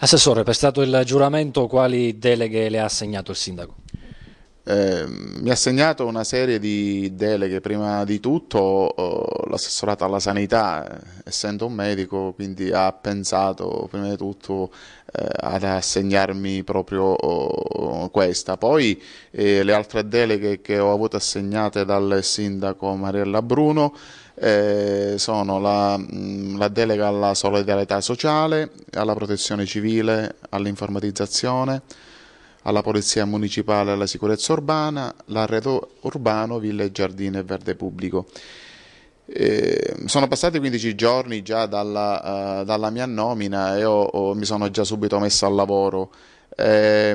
Assessore, per stato il giuramento quali deleghe le ha assegnato il Sindaco? Ehm, mi ha segnato una serie di deleghe, prima di tutto eh, l'assessorato alla sanità, eh, essendo un medico, quindi ha pensato prima di tutto eh, ad assegnarmi proprio oh, questa. Poi eh, le altre deleghe che ho avuto assegnate dal sindaco Mariella Bruno sono la, mm, la delega alla solidarietà sociale, alla protezione civile, all'informatizzazione, alla Polizia Municipale alla Sicurezza Urbana, l'Arredo Urbano, Ville Giardino e Verde Pubblico. Eh, sono passati 15 giorni già dalla, uh, dalla mia nomina e ho, ho, mi sono già subito messo al lavoro. Eh,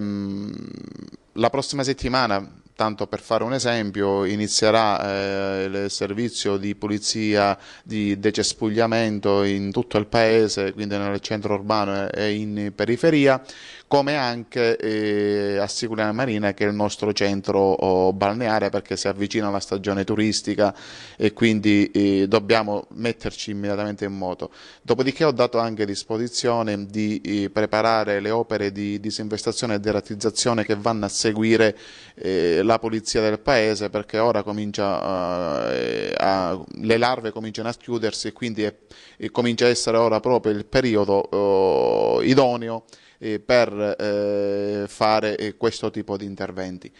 la prossima settimana tanto per fare un esempio, inizierà eh, il servizio di pulizia, di decespugliamento in tutto il paese, quindi nel centro urbano e in periferia, come anche eh, a Sicurana Marina che è il nostro centro oh, balneare perché si avvicina la stagione turistica e quindi eh, dobbiamo metterci immediatamente in moto. Dopodiché ho dato anche disposizione di eh, preparare le opere di disinvestazione e derattizzazione che vanno a seguire eh, la polizia del paese perché ora comincia, eh, a, le larve cominciano a schiudersi e quindi è, e comincia a essere ora proprio il periodo eh, idoneo eh, per eh, fare eh, questo tipo di interventi.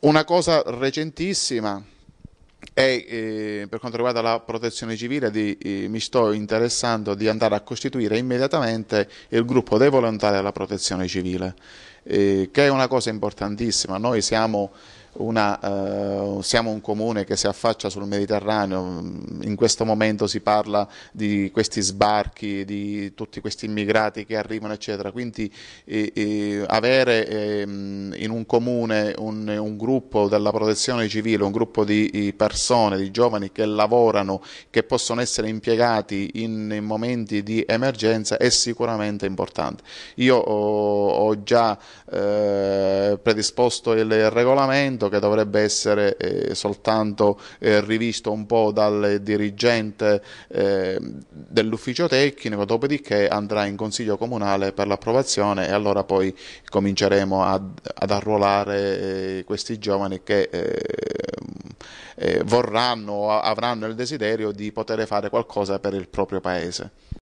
Una cosa recentissima e eh, per quanto riguarda la protezione civile di, eh, mi sto interessando di andare a costituire immediatamente il gruppo dei volontari alla protezione civile, eh, che è una cosa importantissima. Noi siamo una, eh, siamo un comune che si affaccia sul Mediterraneo, mm, in questo momento si parla di questi sbarchi, di tutti questi immigrati che arrivano, eccetera. Quindi eh, eh, avere ehm, in un comune un, un, gruppo della protezione civile, un gruppo di persone, di giovani che lavorano, che possono essere impiegati in, in momenti di emergenza è sicuramente importante. Io ho, ho già eh, predisposto il regolamento che dovrebbe essere eh, soltanto eh, rivisto un po' dal dirigente eh, dell'ufficio tecnico, dopodiché andrà in consiglio comunale per l'approvazione e allora poi cominceremo ad, ad arruolare eh, questi giovani che eh, eh, vorranno o avranno il desiderio di poter fare qualcosa per il proprio paese.